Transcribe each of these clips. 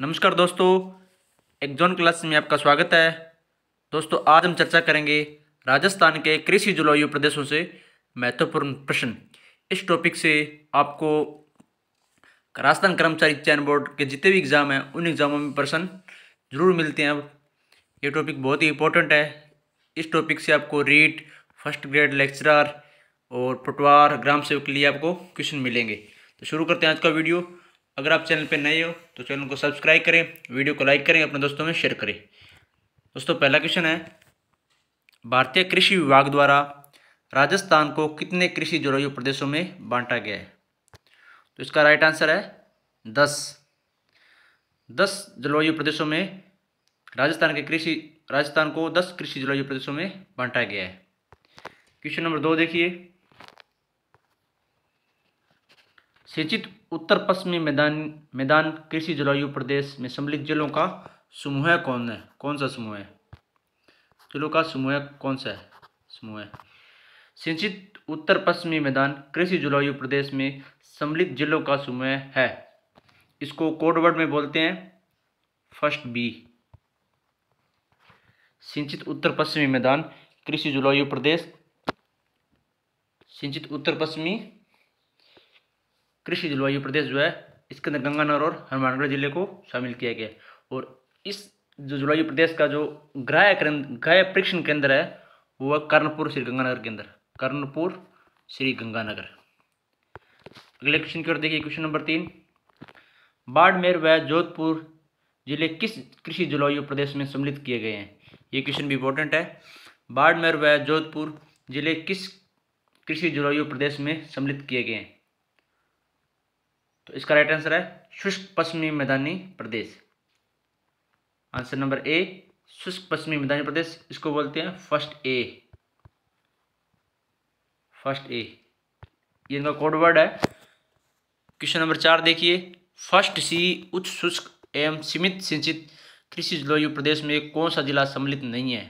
नमस्कार दोस्तों zone class में आपका स्वागत है दोस्तों आज हम चर्चा करेंगे राजस्थान के कृषि जलवायु प्रदेशों से महत्वपूर्ण प्रश्न इस टॉपिक से आपको राजस्थान कर्मचारी चयन बोर्ड के जितने भी एग्ज़ाम हैं उन एग्ज़ामों में प्रश्न जरूर मिलते हैं अब ये टॉपिक बहुत ही इंपॉर्टेंट है इस टॉपिक से आपको रीट फर्स्ट ग्रेड लेक्चरार और पटवार ग्राम सेवक के लिए आपको क्वेश्चन मिलेंगे तो शुरू करते हैं आज का वीडियो अगर आप चैनल पर नए हो तो चैनल को सब्सक्राइब करें वीडियो को लाइक करें अपने दोस्तों में शेयर करें दोस्तों पहला क्वेश्चन है भारतीय कृषि विभाग द्वारा राजस्थान को कितने कृषि जलवायु प्रदेशों में बांटा गया है तो इसका राइट आंसर है दस दस जलवायु प्रदेशों में राजस्थान के कृषि राजस्थान को दस कृषि जलवायु प्रदेशों में बांटा गया है क्वेश्चन नंबर दो देखिए सिंचित उत्तर पश्चिमी मैदान मैदान कृषि जलवायु प्रदेश में सम्मिलित जिलों का समूह कौन है कौन सा समूह है जिलों का समूह कौन सा है समूह है सिंचित उत्तर पश्चिमी मैदान कृषि जलवायु प्रदेश में सम्मिलित जिलों का समूह है इसको कोडवर्ड में बोलते हैं फर्स्ट बी सिंचित उत्तर पश्चिमी मैदान कृषि जलवायु प्रदेश सिंचित उत्तर पश्चिमी कृषि जलवायु प्रदेश जो है इसके अंदर गंगानगर और हनुमानगढ़ जिले को शामिल किया गया और इस जो जलवायु प्रदेश का जो ग्राह ग्राह परीक्षण केंद्र है वो है कर्णपुर श्री गंगानगर के अंदर कर्णपुर श्री गंगानगर अगले क्वेश्चन की ओर देखिए क्वेश्चन नंबर तीन बाड़मेर व जोधपुर जिले किस कृषि जलवायु प्रदेश में सम्मिलित किए गए हैं ये क्वेश्चन भी इंपॉर्टेंट है बाड़मेर व जोधपुर जिले किस कृषि जलवायु प्रदेश में सम्मिलित किए गए हैं तो इसका राइट आंसर है शुष्क पश्चिमी मैदानी प्रदेश आंसर नंबर ए शुष्क पश्चिमी मैदानी प्रदेश इसको बोलते हैं फर्स्ट ए फर्स्ट ए ये इनका कोड वर्ड है क्वेश्चन नंबर चार देखिए फर्स्ट सी उच्च शुष्क एवं सीमित सिंचित कृषि जलवायु प्रदेश में कौन सा जिला सम्मिलित नहीं है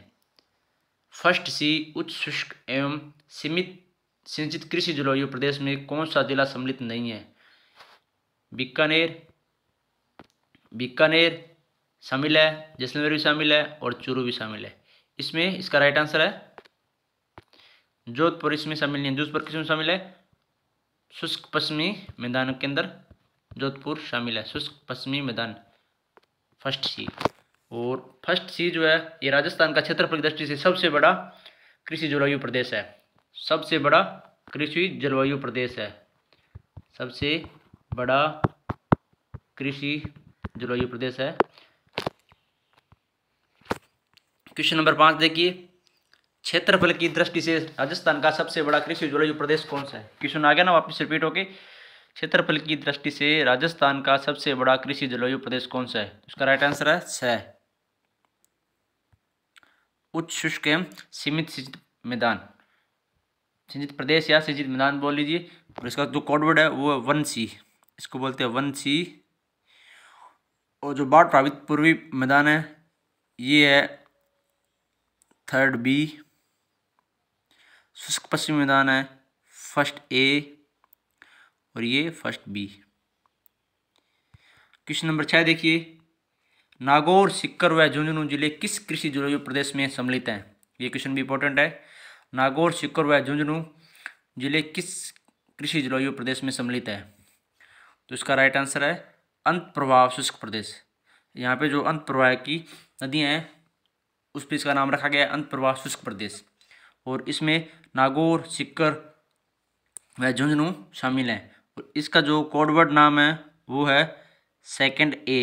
फर्स्ट सी उच्च शुष्क एवं सीमित सिंचित कृषि जलवायु प्रदेश में कौन सा जिला सम्मिलित नहीं है बीकानेर बीकानेर शामिल है जैसलमेर भी शामिल है और चूरू भी शामिल है इसमें इसका राइट आंसर है जोधपुर इसमें शामिल नहीं है जोधपुर किसमें शामिल है शुष्क पश्चिमी मैदान के अंदर जोधपुर शामिल है शुष्क पश्चिमी मैदान फर्स्ट सी और फर्स्ट सी जो है ये राजस्थान का क्षेत्रफल की दृष्टि से सबसे बड़ा कृषि जलवायु प्रदेश है सबसे बड़ा कृषि जलवायु प्रदेश है सबसे बड़ा कृषि जलवायु प्रदेश है क्वेश्चन नंबर पांच देखिए क्षेत्रफल की दृष्टि से राजस्थान का सबसे बड़ा कृषि जलवायु प्रदेश कौन सा है क्वेश्चन आ गया ना वापस रिपीट होके क्षेत्रफल की दृष्टि से राजस्थान का सबसे बड़ा कृषि जलवायु प्रदेश कौन सा है उसका राइट आंसर है स उच्च शुष्क एवं सीमित सिंचित मैदान सिंचित प्रदेश या सिंचित मैदान बोल लीजिए और इसका जो कोडवर्ड है वो वन सी इसको बोलते हैं वन सी और जो बाढ़ प्रभावित पूर्वी मैदान है ये है थर्ड बी शुष्क पश्चिमी मैदान है फर्स्ट ए और ये फर्स्ट बी क्वेश्चन नंबर छः देखिए नागौर सिक्कर व झुंझुनू जिले किस कृषि जलवायु प्रदेश में सम्मिलित हैं ये क्वेश्चन भी इंपॉर्टेंट है नागौर सिक्कर व झुंझुनू जिले किस कृषि जलवायु प्रदेश में सम्मिलित है तो इसका राइट आंसर है अंत प्रभाव शुष्क प्रदेश यहाँ पे जो अंत प्रवाह की नदियाँ हैं उस पर इसका नाम रखा गया है अंत प्रवाह शुष्क प्रदेश और इसमें नागौर सिक्कर व झुंझुनू शामिल हैं और इसका जो कोडवर्ड नाम है वो है सेकंड ए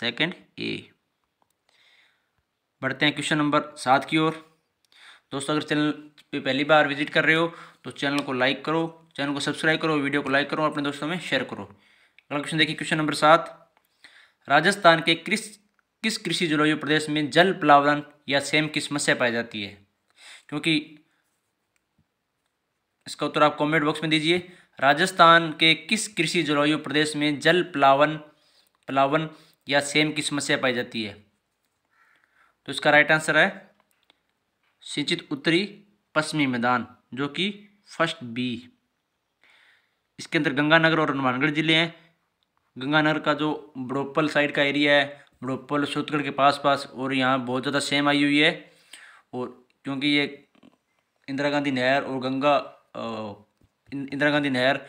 सेकंड ए बढ़ते हैं क्वेश्चन नंबर सात की ओर दोस्तों अगर चैनल पे पहली बार विजिट कर रहे हो तो चैनल को लाइक करो चैनल को सब्सक्राइब करो वीडियो को लाइक करो अपने दोस्तों में शेयर करो अगला क्वेश्चन देखिए क्वेश्चन नंबर सात राजस्थान के किस किस कृषि जलवायु प्रदेश में जल प्लावन या सेम की समस्या पाई जाती है क्योंकि इसका उत्तर आप कमेंट बॉक्स में दीजिए राजस्थान के किस कृषि जलवायु प्रदेश में जल प्लावन प्लावन या सेम की समस्या पाई जाती है तो इसका राइट आंसर है सिंचित उत्तरी पश्चिमी मैदान जो कि फर्स्ट बी इसके अंदर गंगानगर और हनुमानगढ़ जिले हैं गंगानगर का जो बड़ोपल साइड का एरिया है बड़ोपल सूतगढ़ के पास पास और यहाँ बहुत ज़्यादा सेम आई हुई है और क्योंकि ये इंदिरा गांधी नहर और गंगा इंदिरा गांधी नहर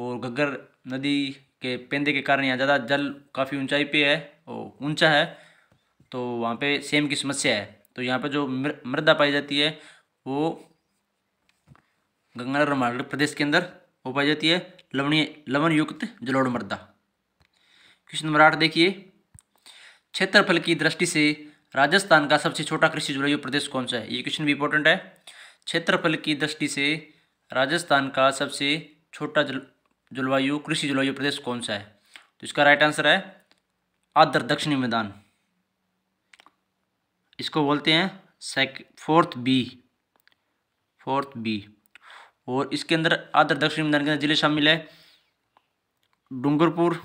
और घग्गर नदी के पेंदे के कारण यहाँ ज़्यादा जल काफ़ी ऊंचाई पे है और ऊंचा है तो वहाँ पे सेम की समस्या है तो यहाँ पे जो मृदा पाई जाती है वो गंगानगर मार्ग प्रदेश के अंदर वो पाई जाती है लवणीय लवण युक्त जलोढ़ मृदा क्वेश्चन नंबर आठ देखिए क्षेत्रफल की दृष्टि से राजस्थान का सबसे छोटा कृषि जलवायु प्रदेश कौन सा है ये क्वेश्चन भी इंपॉर्टेंट है क्षेत्रफल की दृष्टि से राजस्थान का सबसे छोटा जल जलवायु कृषि जलवायु प्रदेश कौन सा है तो इसका राइट आंसर है आदर दक्षिणी मैदान इसको बोलते हैं सेक फोर्थ बी फोर्थ बी और इसके अंदर आदर दक्षिण मैदान के अंदर जिले शामिल है डूंगरपुर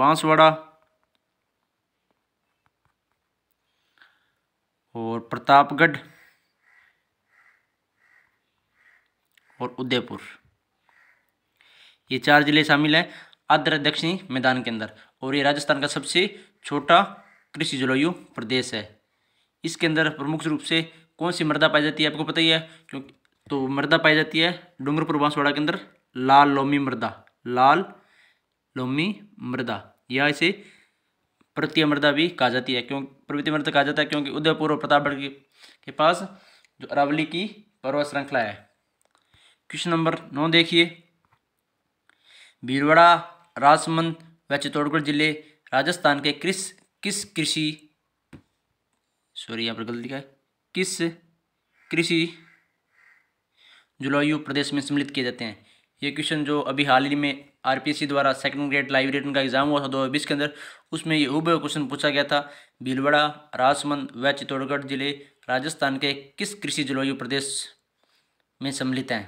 बांसवाड़ा और प्रतापगढ़ और उदयपुर ये चार जिले शामिल हैं आद्र दक्षिणी मैदान के अंदर और ये राजस्थान का सबसे छोटा कृषि जलवायु प्रदेश है इसके अंदर प्रमुख रूप से कौन सी मृदा पाई जाती है आपको पता ही है क्योंकि तो मृदा पाई जाती है डूंगरपुर बांसवाड़ा के अंदर लाल लोमी मृदा लाल लोमी मृदा या इसे पर्वतीय मृदा भी कहा जाती है क्यों पर्वतीय मृदा कहा जाता है क्योंकि उदयपुर और प्रतापगढ़ के के पास जो अरावली की पर्वत श्रृंखला है क्वेश्चन नंबर नौ देखिए भीलवाड़ा राजसमंद व चित्तौड़गढ़ जिले राजस्थान के किस किस कृषि सॉरी यहाँ पर गलती का है किस कृषि जलवायु प्रदेश में सम्मिलित किए जाते हैं ये क्वेश्चन जो अभी हाल ही में आरपीसी द्वारा सेकंड ग्रेड लाइव रिटर्न का एग्जाम हुआ था दो बीस के अंदर उसमें ये उभय क्वेश्चन पूछा गया था भीलवाड़ा राजसमंद व चित्तौड़गढ़ जिले राजस्थान के किस कृषि जलवायु प्रदेश में सम्मिलित हैं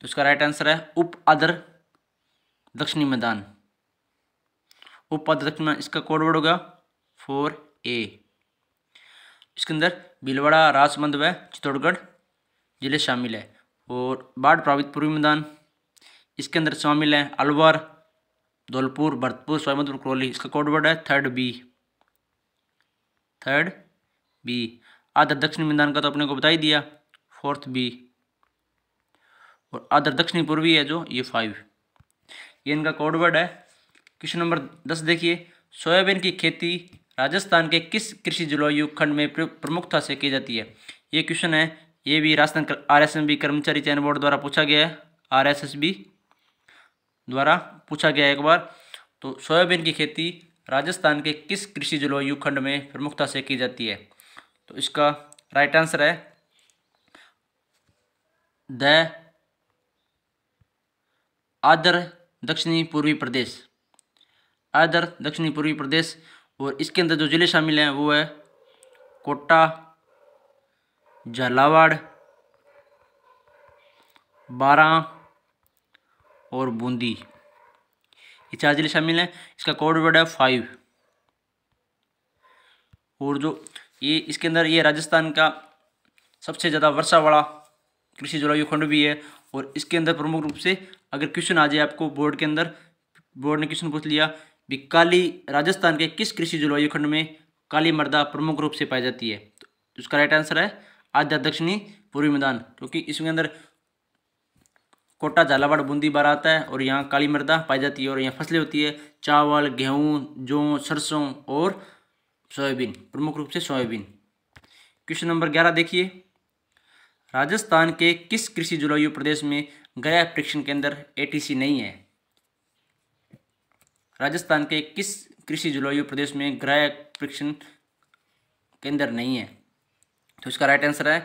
तो इसका राइट आंसर है उप आदर दक्षिणी मैदान उप आदर दक्षिण इसका कोड वर्ड होगा फोर ए इसके अंदर भीलवाड़ा राजमंद व चित्तौड़गढ़ जिले शामिल है और बाढ़ प्रभावित पूर्वी मैदान इसके अंदर शामिल है अलवर धौलपुर भरतपुर सोयमतपुर करौली इसका कोडवर्ड है थर्ड बी थर्ड बी आदर दक्षिणी मैदान का तो अपने को बता ही दिया फोर्थ बी और आदर दक्षिणी पूर्वी है जो ये फाइव ये इनका कोडवर्ड है क्वेश्चन नंबर दस देखिए सोयाबीन की खेती राजस्थान के किस कृषि जलवायु खंड में प्रमुखता से की जाती है ये क्वेश्चन है ये भी राजस्थान आर एस कर्मचारी चयन बोर्ड द्वारा पूछा गया है आर द्वारा पूछा गया एक बार तो सोयाबीन की खेती राजस्थान के किस कृषि जलवायु खंड में प्रमुखता से की जाती है तो इसका राइट आंसर है द आदर दक्षिणी पूर्वी प्रदेश आदर दक्षिणी पूर्वी प्रदेश और इसके अंदर जो ज़िले शामिल हैं वो है कोटा झालावाड़ बारह और बूंदी ये चार ज़िले शामिल हैं इसका कोड वर्ड है फाइव और जो ये इसके अंदर ये राजस्थान का सबसे ज़्यादा वर्षा वाला कृषि जलवायु खंड भी है और इसके अंदर प्रमुख रूप से अगर क्वेश्चन आ जाए आपको बोर्ड के अंदर बोर्ड ने क्वेश्चन पूछ लिया भी काली राजस्थान के किस कृषि जलवायु खंड में काली मृदा प्रमुख रूप से पाई जाती है तो उसका राइट आंसर है आध्या दक्षिणी पूर्वी मैदान क्योंकि इसमें अंदर कोटा झालावाड़ बूंदी बार आता है और यहाँ काली मृदा पाई जाती है और यहाँ फसलें होती है चावल गेहूँ जौ सरसों और सोयाबीन प्रमुख रूप से सोयाबीन क्वेश्चन नंबर ग्यारह देखिए राजस्थान के किस कृषि जलवायु प्रदेश में गया परीक्षण के अंदर एटीसी नहीं है राजस्थान के किस कृषि जलवायु प्रदेश में ग्रह प्रशिक्षण केंद्र नहीं है तो इसका राइट आंसर है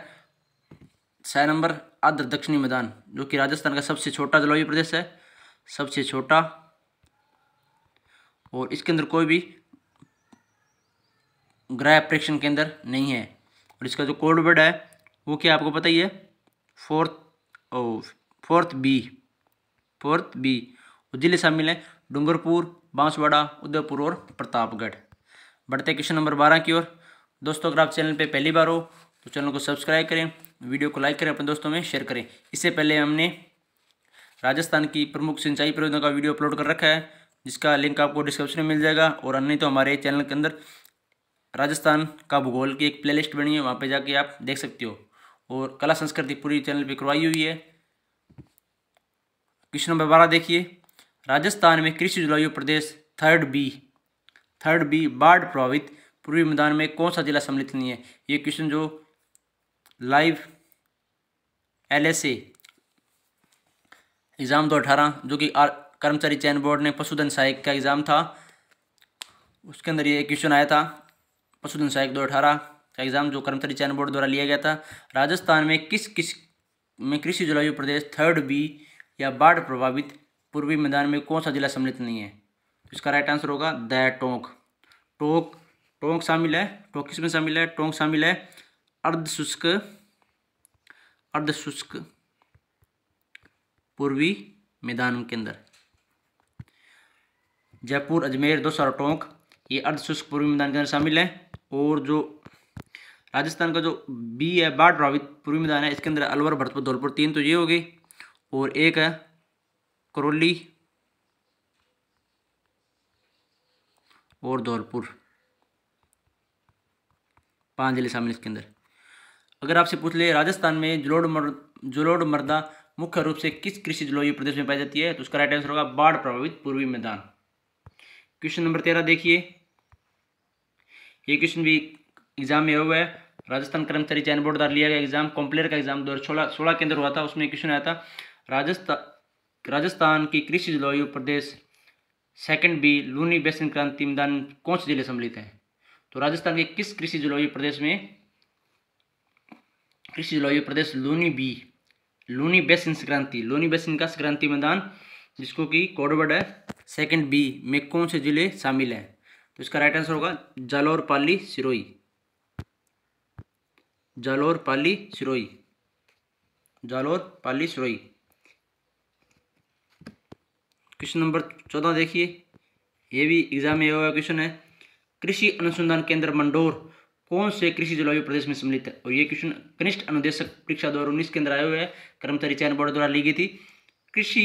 छः नंबर आद्र दक्षिणी मैदान जो कि राजस्थान का सबसे छोटा जलवायु प्रदेश है सबसे छोटा और इसके अंदर कोई भी ग्रह प्रेक्षण केंद्र नहीं है और इसका जो कोड वर्ड है वो क्या आपको पता ही है fourth O fourth B fourth B और जिले शामिल हैं डूंगरपुर बांसवाड़ा उदयपुर और प्रतापगढ़ बढ़ते क्वेश्चन नंबर बारह की ओर दोस्तों अगर आप चैनल पर पहली बार हो तो चैनल को सब्सक्राइब करें वीडियो को लाइक करें अपने दोस्तों में शेयर करें इससे पहले हमने राजस्थान की प्रमुख सिंचाई परियोजना का वीडियो अपलोड कर रखा है जिसका लिंक आपको डिस्क्रिप्शन में मिल जाएगा और अन्य तो हमारे चैनल के अंदर राजस्थान का भूगोल की एक प्लेलिस्ट बनी है वहाँ पे जाके आप देख सकते हो और कला संस्कृति पूरी चैनल पे करवाई हुई है क्वेश्चन नंबर बारह देखिए राजस्थान में कृषि जलवायु प्रदेश थर्ड बी थर्ड बी बाढ़ प्रभावित पूर्वी मैदान में कौन सा जिला सम्मिलित नहीं है ये क्वेश्चन जो लाइव एल एस एग्ज़ाम दो अठारह जो कि कर्मचारी चयन बोर्ड ने पशुधन सहायक का एग्ज़ाम था उसके अंदर ये क्वेश्चन आया था पशुधन सहायक दो अठारह का एग्ज़ाम जो कर्मचारी चयन बोर्ड द्वारा लिया गया था राजस्थान में किस किस में कृषि जलवायु प्रदेश थर्ड बी या बाढ़ प्रभावित पूर्वी मैदान में कौन सा जिला सम्मिलित नहीं है इसका राइट आंसर होगा द टोंक टोंक टोंक शामिल है टोंक किस में शामिल है टोंक शामिल है अर्धशुष्क अर्धशुष्क पूर्वी मैदान के अंदर जयपुर अजमेर दो और टोंक ये अर्धशुष्क पूर्वी मैदान के अंदर शामिल है और जो राजस्थान का जो बी है बाढ़ प्रभावित पूर्वी मैदान है इसके अंदर अलवर भरतपुर धौलपुर तीन तो ये हो गई और एक है करौली और धौलपुर पांच जिले शामिल इसके अंदर अगर आपसे पूछ ले राजस्थान में जलोड़ मर जलोड़ मर्दा मुख्य रूप से किस कृषि जलोयु प्रदेश में पाई जाती है तो उसका राइट आंसर होगा बाढ़ प्रभावित पूर्वी मैदान क्वेश्चन नंबर तेरह देखिए ये क्वेश्चन भी एग्जाम में हुआ है राजस्थान कर्मचारी चयन बोर्ड द्वारा लिया गया एग्जाम कॉम्प्लेयर का एग्जाम दो हज़ार सोलह के अंदर हुआ था उसमें क्वेश्चन आया था राजस्थान राजस्थान की कृषि जलवायु प्रदेश सेकंड बी लूनी बेसन क्रांति मैदान कौन से जिले सम्मिलित हैं तो राजस्थान के किस कृषि जलवायु प्रदेश में कृषि जलवायु प्रदेश लूनी बी लूनी बेसिन संक्रांति लूनी बेसिन का संक्रांति मैदान जिसको कि कोडवर्ड है सेकंड बी में कौन से जिले शामिल हैं तो इसका राइट आंसर होगा जालौर पाली सिरोई जालौर पाली सिरोई जालौर पाली सिरोई क्वेश्चन नंबर चौदह देखिए ये भी एग्जाम में हुआ क्वेश्चन है कृषि अनुसंधान केंद्र मंडोर कौन से कृषि जलवायु प्रदेश में सम्मिलित है और ये क्वेश्चन कनिष्ठ अनुदेशक परीक्षा दो उन्नीस के अंदर आए हुए हैं कर्मचारी चयन बोर्ड द्वारा ली गई थी कृषि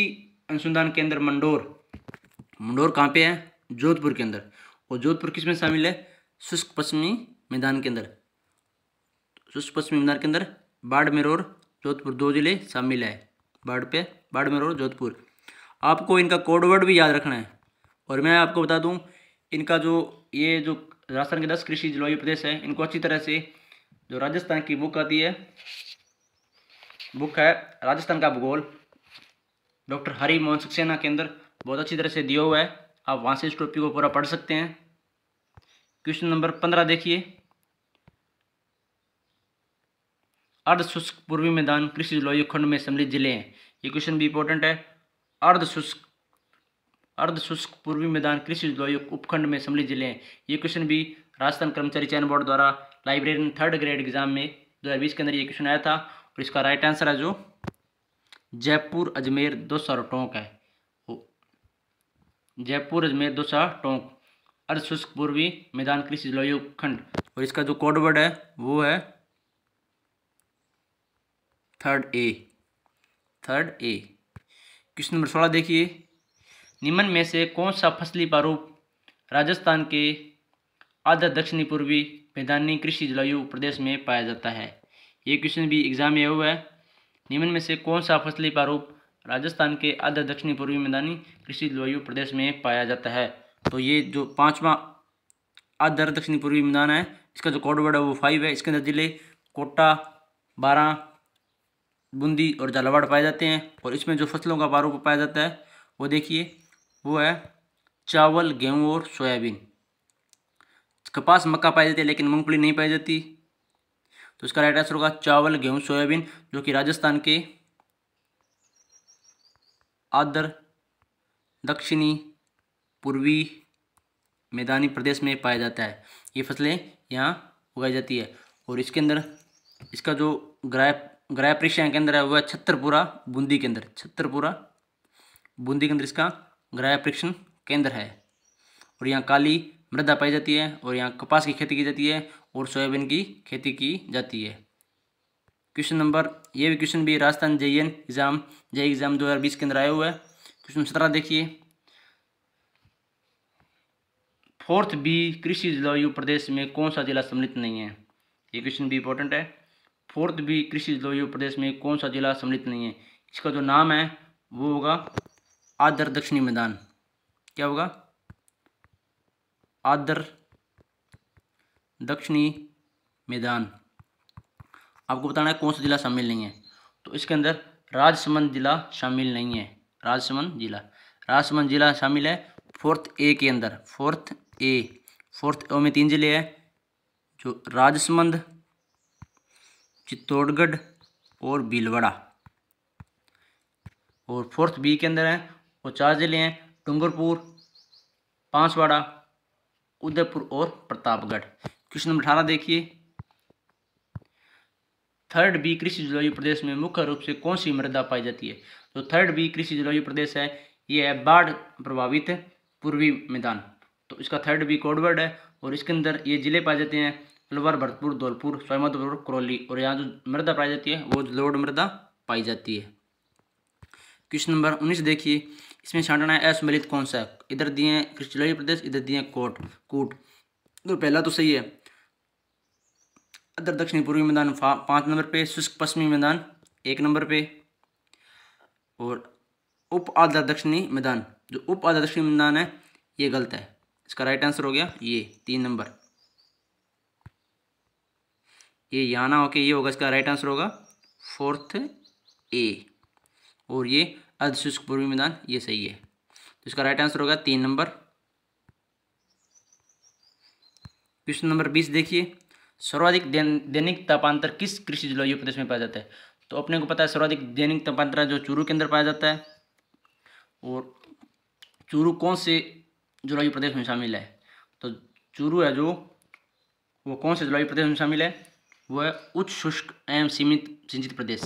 अनुसंधान केंद्र मंडोर मंडोर कहाँ पे है जोधपुर के अंदर और जोधपुर किस में शामिल है शुष्क पश्चिमी मैदान के अंदर शुष्क पश्चिमी मैदान के अंदर बाड़मेर और जोधपुर दो जिले शामिल है बाढ़ पे बाड़मेर और जोधपुर आपको इनका कोड वर्ड भी याद रखना है और मैं आपको बता दूं इनका जो ये जो राजस्थान के दस कृषि जलवायु प्रदेश है इनको अच्छी तरह से जो राजस्थान की बुक आती है बुक है राजस्थान का भूगोल डॉक्टर हरि मोहन सक्सेना के अंदर बहुत अच्छी तरह से दिया हुआ है आप वहाँ से इस टॉपिक को पूरा पढ़ सकते हैं क्वेश्चन नंबर पंद्रह देखिए अर्धशुष्क पूर्वी मैदान कृषि जलवायु खंड में सम्मिलित जिले हैं ये क्वेश्चन भी इंपॉर्टेंट है अर्धशुष्क अर्धशुष्क पूर्वी मैदान कृषि उद्योग उपखंड में सम्मिलित जिले हैं ये क्वेश्चन भी राजस्थान कर्मचारी चयन बोर्ड द्वारा लाइब्रेरियन थर्ड ग्रेड एग्जाम में 2020 के अंदर ये क्वेश्चन आया था और इसका राइट आंसर है जो जयपुर अजमेर दो सौ टोंक है जयपुर अजमेर दो सौ टोंक अर्धशुष्क पूर्वी मैदान कृषि जलवायु उपखंड और इसका जो कोडवर्ड है वो है third A third A question number सोलह देखिए निम्न में से कौन सा फसली प्रारूप राजस्थान के आधा दक्षिणी पूर्वी मैदानी कृषि जलवायु प्रदेश में पाया जाता है ये क्वेश्चन भी एग्जाम में हुआ है निम्न में से कौन सा फसली प्रारूप राजस्थान के आधा दक्षिणी पूर्वी मैदानी कृषि जलवायु प्रदेश में पाया जाता है तो ये जो पाँचवा आधा दक्षिणी पूर्वी मैदान है इसका जो कोडवर्ड है वो फाइव है इसके अंदर जिले कोटा बारह बूंदी और झालावाड़ पाए जाते हैं और इसमें जो फसलों का पारूप पाया जाता है वो देखिए वो है चावल गेहूँ और सोयाबीन कपास मक्का पाई जाती है लेकिन मूंगफली नहीं पाई जाती तो इसका राइट आंसर होगा चावल गेहूँ सोयाबीन जो कि राजस्थान के आदर दक्षिणी पूर्वी मैदानी प्रदेश में पाया जाता है ये फसलें यहाँ उगाई जाती है और इसके अंदर इसका जो ग्राय ग्रह परीक्षाएं केंद्र है वह छतरपुरा बूंदी केंद्र छत्तरपुरा छतरपुरा बूंदी केंद्र इसका ग्रह परीक्षण केंद्र है और यहाँ काली मृदा पाई जाती है और यहाँ कपास की खेती की जाती है और सोयाबीन की खेती की जाती है क्वेश्चन नंबर ये भी क्वेश्चन भी राजस्थान जे जय एग्ज़ाम जे एग्ज़ाम 2020 के अंदर आया हुआ है क्वेश्चन सत्रह देखिए फोर्थ बी कृषि जलवायु प्रदेश में कौन सा जिला सम्मिलित नहीं है ये क्वेश्चन भी इंपॉर्टेंट है फोर्थ भी कृषि जलवायु प्रदेश में कौन सा जिला सम्मिलित नहीं है इसका जो नाम है वो होगा आदर दक्षिणी मैदान क्या होगा आदर दक्षिणी मैदान आपको बताना है कौन सा जिला शामिल नहीं है तो इसके अंदर राजसमंद जिला शामिल नहीं है राजसमंद जिला राजसमंद जिला शामिल है फोर्थ ए के अंदर फोर्थ ए फोर्थ ओ में तीन जिले हैं जो राजसमंद चित्तौड़गढ़ और भीलवाड़ा और फोर्थ बी के अंदर हैं और चार जिले हैं डूंगरपुर पांचवाड़ा उदयपुर और प्रतापगढ़ क्वेश्चन नंबर अठारह देखिए थर्ड बी कृषि जलवायु प्रदेश में मुख्य रूप से कौन सी मृदा पाई जाती है तो थर्ड बी कृषि जलवायु प्रदेश है ये है बाढ़ प्रभावित पूर्वी मैदान तो इसका थर्ड बी कोडवर्ड है और इसके अंदर ये जिले पाए जाते हैं अलवर भरतपुर धौलपुर सोयमतपुर करौली और यहाँ जो मृदा पाई जाती है वो लोड मृदा पाई जाती है क्वेश्चन नंबर उन्नीस देखिए इसमें छाटना है असम्मिलित कौन सा इधर दिए हैं कृष्णाली प्रदेश इधर दिए हैं कोट कूट तो पहला तो सही है इधर दक्षिणी पूर्वी मैदान पाँच नंबर पे शुष्क पश्चिमी मैदान एक नंबर पे और उप आधा दक्षिणी मैदान जो उप आधा दक्षिणी मैदान है ये गलत है इसका राइट आंसर हो गया ये तीन नंबर ये यहाँ ना होके ये होगा इसका राइट आंसर होगा फोर्थ ए और ये अर्धशुष्क पूर्वी मैदान ये सही है तो इसका राइट आंसर होगा तीन नंबर क्वेश्चन नंबर बीस देखिए सर्वाधिक दैनिक तापांतर किस कृषि जलवायु प्रदेश में पाया जाता है तो अपने को पता है सर्वाधिक दैनिक तापांतर जो चूरू के अंदर पाया जाता है और चूरू कौन से जलवायु प्रदेश में शामिल है तो चूरू है जो वो कौन से जलवायु प्रदेश में शामिल है वह उच्च शुष्क एवं सीमित सिंचित प्रदेश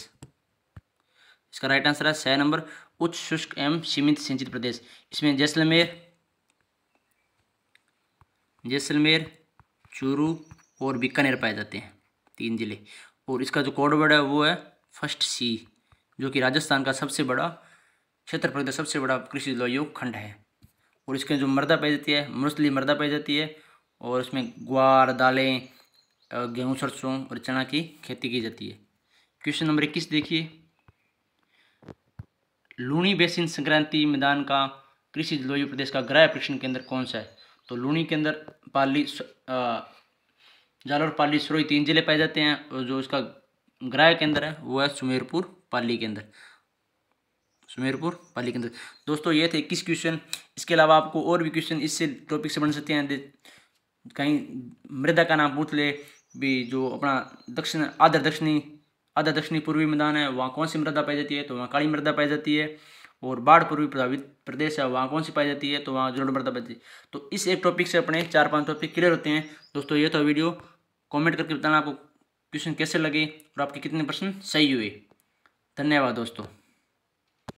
इसका राइट आंसर है छः नंबर उच्च शुष्क एवं सीमित सिंचित प्रदेश इसमें जैसलमेर जैसलमेर चूरू और बीकानेर पाए जाते हैं तीन जिले और इसका जो कोडवर्ड है वो है फर्स्ट सी जो कि राजस्थान का सबसे बड़ा क्षेत्र प्रदेश सबसे बड़ा कृषि जलवायु खंड है और इसके जो मर्दा पाई जाती है मुस्लिम मर्दा पाई जाती है और उसमें ग्वार दालें गेहूँ सरसों और चना की खेती की जाती है क्वेश्चन नंबर इक्कीस देखिए लूणी बेसिन संक्रांति मैदान का कृषि जलवायु प्रदेश का ग्रह परीक्षण केंद्र कौन सा है तो लूणी के अंदर पाली जालौर पाली सरोई तीन जिले पाए जाते हैं और जो इसका ग्रह केंद्र है वो है सुमेरपुर पाली के अंदर सुमेरपुर पाली के अंदर दोस्तों ये थे इक्कीस क्वेश्चन इसके अलावा आपको और भी क्वेश्चन इससे टॉपिक से बन सकते हैं कहीं मृदा का नाम पूछ ले भी जो अपना दक्षिण आधा दक्षिणी आधा दक्षिणी पूर्वी मैदान है वहाँ कौन सी मृदा पाई जाती है तो वहाँ काली मृदा पाई जाती है और बाढ़ पूर्वी प्रभावित प्रदेश है वहाँ कौन सी पाई जाती है तो वहाँ जोड़ मृदा पाई जाती है तो इस एक टॉपिक से अपने चार पांच टॉपिक क्लियर होते हैं दोस्तों ये तो वीडियो कॉमेंट करके बताना आपको क्वेश्चन कैसे लगे और आपके कितने प्रश्न सही हुए धन्यवाद दोस्तों